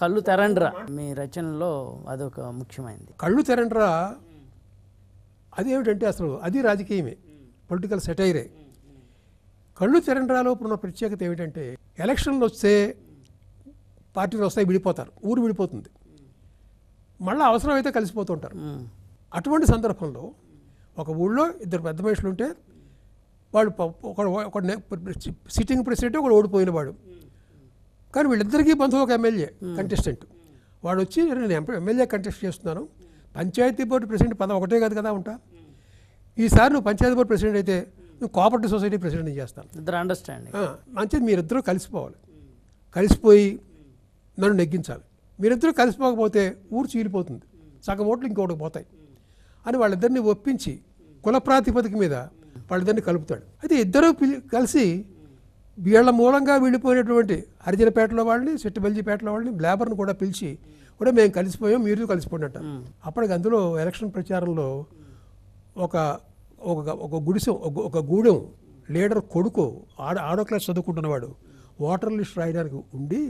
కళ్ళు తెరండ్రా మీ రచనలో అదొక ముఖ్యమైనది కళ్ళు తెరండ్రా అదేమిటంటే అసలు అది రాజకీయమే పొలిటికల్ సెటైరే కళ్ళు తెరండ్రాలో ఇప్పుడున్న ప్రత్యేకత ఏమిటంటే ఎలక్షన్లు వస్తే పార్టీలు వస్తాయి విడిపోతారు ఊరు విడిపోతుంది మళ్ళీ అవసరమైతే కలిసిపోతుంటారు అటువంటి సందర్భంలో ఒక ఊళ్ళో ఇద్దరు పెద్ద మనుషులు ఉంటే వాళ్ళు ఒక సిట్టింగ్ ప్రెసిడెంట్ ఒకడు ఓడిపోయిన వాడు కానీ వీళ్ళిద్దరికీ బంధువు ఒక ఎమ్మెల్యే కంటెస్టెంట్ వాడు వచ్చి నేను ఎమ్మెల్యే కంటెస్ట్ చేస్తున్నాను పంచాయతీ బోర్డు ప్రెసిడెంట్ పదం ఒకటే కాదు కదా ఉంటా ఈసారి నువ్వు పంచాయతీ బోర్డు ప్రెసిడెంట్ అయితే నువ్వు కోఆపరేటివ్ సొసైటీ ప్రెసిడెంట్ చేస్తాను ఇద్దరు అండర్స్టాండింగ్ మంచిది మీరిద్దరూ కలిసిపోవాలి కలిసిపోయి నన్ను నెగ్గించాలి మీరిద్దరూ కలిసిపోకపోతే ఊరు చీలిపోతుంది సగం ఓట్లు ఇంకోటి పోతాయి అని వాళ్ళిద్దరిని ఒప్పించి కుల ప్రాతిపదిక మీద వాళ్ళిద్దరిని కలుపుతాడు అయితే ఇద్దరూ కలిసి వీళ్ళ మూలంగా వెళ్ళిపోయినటువంటి హరిజనపేటలో వాళ్ళని సిట్టిబల్జీపేటలో వాళ్ళని బ్లాబర్ను కూడా పిలిచి కూడా మేము కలిసిపోయాం మీరు కలిసిపోయినట్ట అప్పటికి అందులో ఎలక్షన్ ప్రచారంలో ఒక ఒక ఒక ఒక గూడెం లీడర్ కొడుకు ఆడ ఆడో క్లాస్ చదువుకుంటున్నవాడు ఓటర్ లిస్ట్ రాయడానికి ఉండి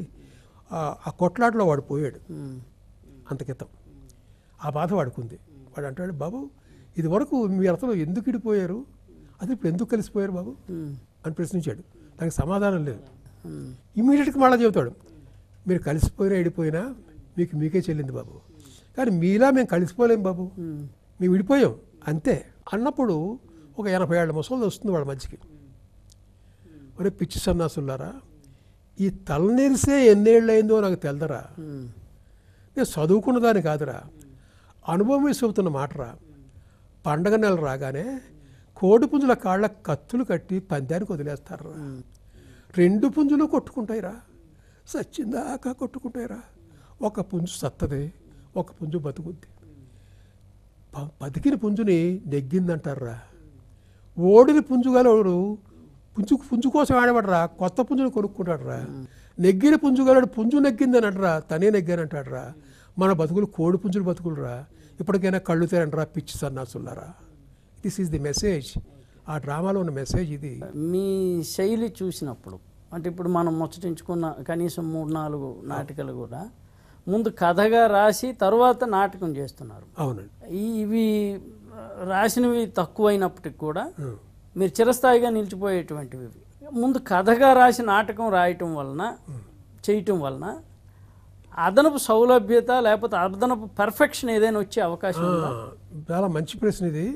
ఆ కొట్లాటలో వాడు పోయాడు అంత క్రితం ఆ బాధ వాడుకుంది వాడు అంటాడు బాబు ఇది వరకు మీ అతను ఎందుకు ఇడిపోయారు అది ఇప్పుడు ఎందుకు కలిసిపోయారు బాబు అని ప్రశ్నించాడు దానికి సమాధానం లేదు ఇమీడియట్గా మళ్ళీ చెబుతాడు మీరు కలిసిపోయినా విడిపోయినా మీకు మీకే చెల్లింది బాబు కానీ మీలా మేము కలిసిపోలేము బాబు మేము విడిపోయాం అంతే అన్నప్పుడు ఒక ఎనభై ఏళ్ళ ముసలు వస్తుంది వాళ్ళ మధ్యకి మరి పిచ్చి సన్నాసులారా ఈ ఎన్నేళ్ళు అయిందో నాకు తెలదరా నేను చదువుకున్న దాన్ని కాదురా అనుభవం చెబుతున్న మాటరా పండగ నెల రాగానే కోడిపుంజుల కాళ్ళ కత్తులు కట్టి పందానికి వదిలేస్తారు రెండు పుంజులు కొట్టుకుంటాయిరా సచ్చిందాకా కొట్టుకుంటాయిరా ఒక పుంజు సత్తది ఒక పుంజు బతుకుద్ది బతికిన పుంజుని నెగ్గిందంటారా ఓడిన పుంజుగలడు పుంజు పుంజు కోసం ఆడబడరా కొత్త పుంజుని కొనుక్కుంటాడరా నెగ్గిన పుంజుగలడు పుంజు నెగ్గిందని అంటరా తనే నెగ్గానంటాడరా మన బతుకులు కోడి పుంజులు బతుకులరా ఇప్పటికైనా కళ్ళు తెరంటరా పిచ్చి సన్నాసులారా దిస్ ఈస్ ది మెసేజ్ ఆ డ్రామాలో ఉన్న మెసేజ్ ఇది మీ శైలి చూసినప్పుడు అంటే ఇప్పుడు మనం ముచ్చటించుకున్న కనీసం మూడు నాలుగు నాటికలు కూడా ముందు కథగా రాసి తర్వాత నాటకం చేస్తున్నారు అవునండి ఇవి రాసినవి తక్కువైనప్పటికి కూడా మీరు చిరస్థాయిగా నిలిచిపోయేటువంటివి ముందు కథగా రాసి నాటకం రాయటం వలన చేయటం వలన అదనపు సౌలభ్యత లేకపోతే అదనపు పర్ఫెక్షన్ ఏదైనా వచ్చే అవకాశం చాలా మంచి ప్రశ్న ఇది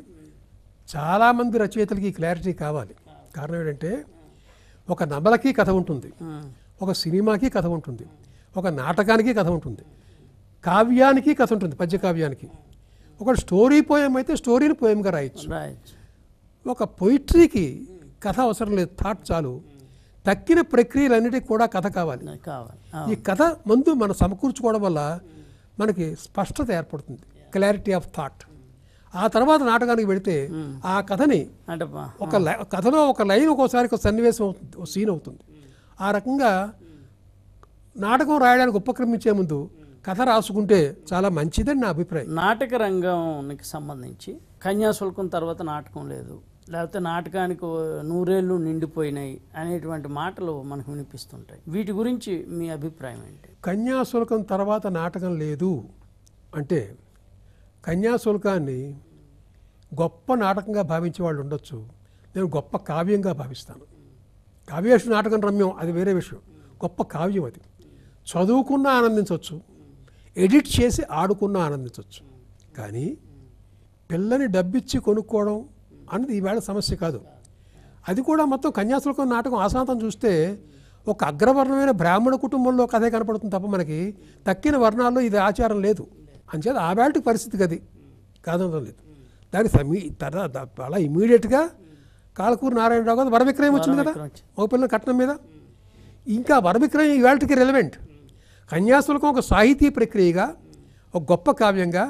చాలామంది రచయితలకి క్లారిటీ కావాలి కారణం ఏంటంటే ఒక నవలకి కథ ఉంటుంది ఒక సినిమాకి కథ ఉంటుంది ఒక నాటకానికి కథ ఉంటుంది కావ్యానికి కథ ఉంటుంది పద్యకావ్యానికి ఒక స్టోరీ పోయం అయితే స్టోరీని పోయంగా రాయొచ్చు ఒక పొయిట్రీకి కథ అవసరం లేదు థాట్ చాలు తక్కిన ప్రక్రియలన్నిటికీ కూడా కథ కావాలి ఈ కథ ముందు మనం సమకూర్చుకోవడం వల్ల మనకి స్పష్టత ఏర్పడుతుంది క్లారిటీ ఆఫ్ థాట్ ఆ తర్వాత నాటకానికి పెడితే ఆ కథని ఒక కథలో ఒక లైన్ ఒక్కోసారి ఒక సన్నివేశం సీన్ అవుతుంది ఆ రకంగా నాటకం రాయడానికి ఉపక్రమించే ముందు కథ రాసుకుంటే చాలా మంచిదని నా అభిప్రాయం నాటక రంగానికి సంబంధించి కన్యాశుల్కం తర్వాత నాటకం లేదు లేకపోతే నాటకానికి నూరేళ్ళు నిండిపోయినాయి అనేటువంటి మాటలు మనకు వినిపిస్తుంటాయి వీటి గురించి మీ అభిప్రాయం ఏంటి కన్యాశుల్కం తర్వాత నాటకం లేదు అంటే కన్యాశుల్కాన్ని గొప్ప నాటకంగా భావించే వాళ్ళు ఉండొచ్చు నేను గొప్ప కావ్యంగా భావిస్తాను కావ్యేషు నాటకం రమ్యం అది వేరే విషయం గొప్ప కావ్యం అది చదువుకున్నా ఆనందించవచ్చు ఎడిట్ చేసి ఆడుకున్నా ఆనందించవచ్చు కానీ పిల్లని డబ్బిచ్చి కొనుక్కోవడం అన్నది ఈవేళ సమస్య కాదు అది కూడా మొత్తం కన్యాశుల్కం నాటకం ఆశాంతం చూస్తే ఒక అగ్రవర్ణమైన బ్రాహ్మణ కుటుంబంలో కథే కనపడుతుంది తప్ప మనకి తక్కిన వర్ణాల్లో ఇది ఆచారం లేదు అంచేత ఆ వేళటి పరిస్థితి కది కాదనడం లేదు దాని సమీ తర్వాత అలా ఇమీడియట్గా కాలకూరు నారాయణరావు గారు వరవిక్రయం వచ్చింది కదా ఒక పిల్లల కట్నం మీద ఇంకా వరవిక్రయం ఇవాళకి రిలవెంట్ కన్యాశులకం ఒక సాహితీ ప్రక్రియగా ఒక గొప్ప కావ్యంగా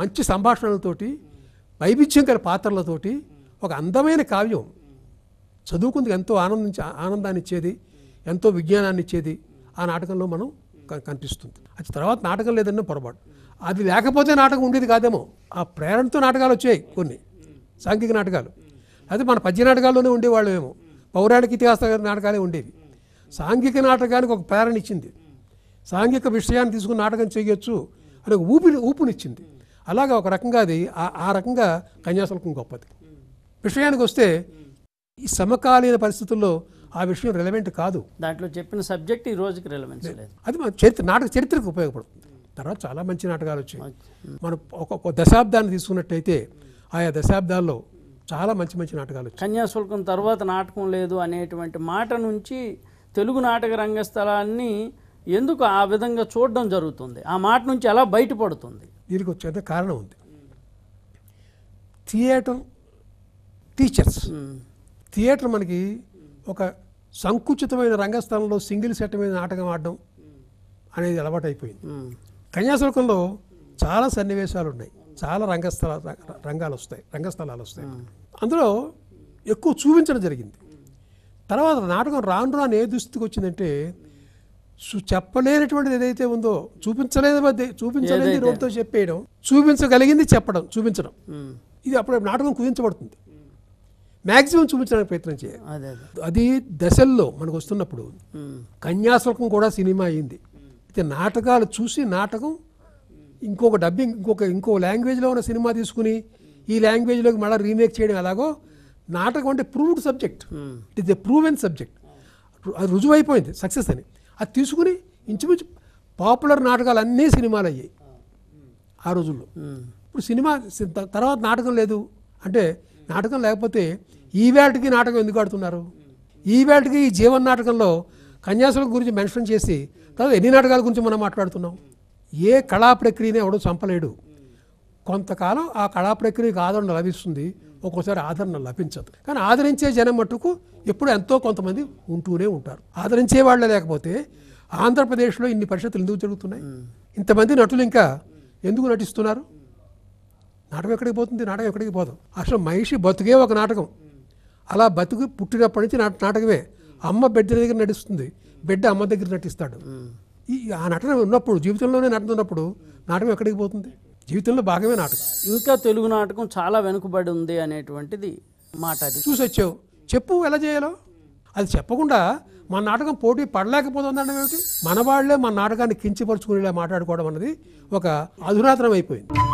మంచి సంభాషణలతోటి వైవిధ్యం గల పాత్రలతోటి ఒక అందమైన కావ్యం చదువుకుంది ఎంతో ఆనందించే ఆనందాన్ని ఇచ్చేది ఎంతో విజ్ఞానాన్ని ఇచ్చేది ఆ నాటకంలో మనం కనిపిస్తుంది అది తర్వాత నాటకం లేదన్న పొరపాటు అది లేకపోతే నాటకం ఉండేది కాదేమో ఆ ప్రేరణతో నాటకాలు వచ్చాయి కొన్ని సాంఘిక నాటకాలు అదే మన పద్య నాటకాల్లోనే ఉండేవాళ్ళమేమో పౌరాణిక ఇతిహాస నాటకాలే ఉండేవి సాంఘిక నాటకానికి ఒక ప్రేరణ ఇచ్చింది సాంఘిక విషయాన్ని తీసుకుని నాటకం చేయొచ్చు అని ఒక ఊపిరి ఊపునిచ్చింది అలాగా ఒక రకంగా అది ఆ రకంగా కన్యాశుల్కం గొప్పది విషయానికి వస్తే ఈ సమకాలీన పరిస్థితుల్లో ఆ విషయం రెలవెంట్ కాదు దాంట్లో చెప్పిన సబ్జెక్ట్ ఈ రోజుకి రెలవెంట్ అది మన చరిత్ర నాటక చరిత్రకు ఉపయోగపడుతుంది తర్వాత చాలా మంచి నాటకాలు వచ్చాయి మనం ఒక్కొక్క దశాబ్దాన్ని తీసుకున్నట్టయితే ఆయా దశాబ్దాల్లో చాలా మంచి మంచి నాటకాలు కన్యాశుల్కం తర్వాత నాటకం లేదు అనేటువంటి మాట నుంచి తెలుగు నాటక రంగస్థలాన్ని ఎందుకు ఆ విధంగా చూడడం జరుగుతుంది ఆ మాట నుంచి ఎలా బయటపడుతుంది దీనికి వచ్చేది కారణం ఉంది థియేటర్ టీచర్స్ థియేటర్ మనకి ఒక సంకుచితమైన రంగస్థలంలో సింగిల్ సెట్ మీద నాటకం ఆడడం అనేది అలవాటైపోయింది కన్యాశుల్కంలో చాలా సన్నివేశాలు ఉన్నాయి చాలా రంగస్థల రంగాలు వస్తాయి రంగస్థలాలు వస్తాయి అందులో ఎక్కువ చూపించడం జరిగింది తర్వాత నాటకం రాను రాను ఏ దుస్థితికి వచ్చిందంటే చెప్పలేనటువంటిది ఏదైతే ఉందో చూపించలేదు చూపించలేదు రోడ్తో చెప్పేయడం చూపించగలిగింది చెప్పడం చూపించడం ఇది అప్పుడు నాటకం కుదించబడుతుంది మ్యాక్సిమం చూపించడానికి ప్రయత్నం చేయాలి అది దశల్లో మనకు వస్తున్నప్పుడు కన్యాశుల్కం కూడా సినిమా అయింది అయితే నాటకాలు చూసి నాటకం ఇంకొక డబ్బింగ్ ఇంకొక ఇంకో లాంగ్వేజ్లో ఉన్న సినిమా తీసుకుని ఈ లాంగ్వేజ్లోకి మళ్ళీ రీమేక్ చేయడం ఎలాగో నాటకం అంటే proved subject it is a proven subject అది రుజువు అయిపోయింది సక్సెస్ అని అది తీసుకుని ఇంచుమించు పాపులర్ నాటకాలు అన్నీ సినిమాలు అయ్యాయి hmm. ఆ రోజుల్లో hmm. ఇప్పుడు సినిమా తర్వాత నాటకం లేదు అంటే నాటకం లేకపోతే ఈవేళకి నాటకం ఎందుకు ఆడుతున్నారు hmm. ఈవేళకి ఈ జీవన్ నాటకంలో కన్యాసుల గురించి మెన్షన్ చేసి తర్వాత ఎన్ని నాటకాల గురించి మనం మాట్లాడుతున్నాం ఏ కళా ప్రక్రియనే ఎవడు చంపలేడు కొంతకాలం ఆ కళా ప్రక్రియకు ఆదరణ లభిస్తుంది ఒక్కోసారి ఆదరణ లభించదు కానీ ఆదరించే జనం మట్టుకు ఎప్పుడు ఎంతో కొంతమంది ఉంటూనే ఉంటారు ఆదరించే వాళ్ళే లేకపోతే ఆంధ్రప్రదేశ్లో ఇన్ని పరిషత్తులు ఎందుకు జరుగుతున్నాయి ఇంతమంది నటులు ఇంకా ఎందుకు నటిస్తున్నారు నాటకం ఎక్కడికి పోతుంది నాటకం ఎక్కడికి పోదు అసలు మహిషి బతుకే ఒక నాటకం అలా బతుకు పుట్టినప్పటి నుంచి నాటకమే అమ్మ బిడ్డ దగ్గర నడుస్తుంది బిడ్డ అమ్మ దగ్గర నటిస్తాడు ఈ ఆ నటన ఉన్నప్పుడు జీవితంలోనే నటన ఉన్నప్పుడు నాటకం ఎక్కడికి పోతుంది జీవితంలో భాగమే నాటకం ఇంకా తెలుగు నాటకం చాలా వెనుకబడి ఉంది అనేటువంటిది మాట అది చూసి వచ్చావు చెప్పు ఎలా చేయాలో అది చెప్పకుండా మన నాటకం పోటీ పడలేకపోతుందండి ఏమిటి మన వాళ్లే మన నాటకాన్ని కించపరుచుకునేలా మాట్లాడుకోవడం అన్నది ఒక అధునాతనం అయిపోయింది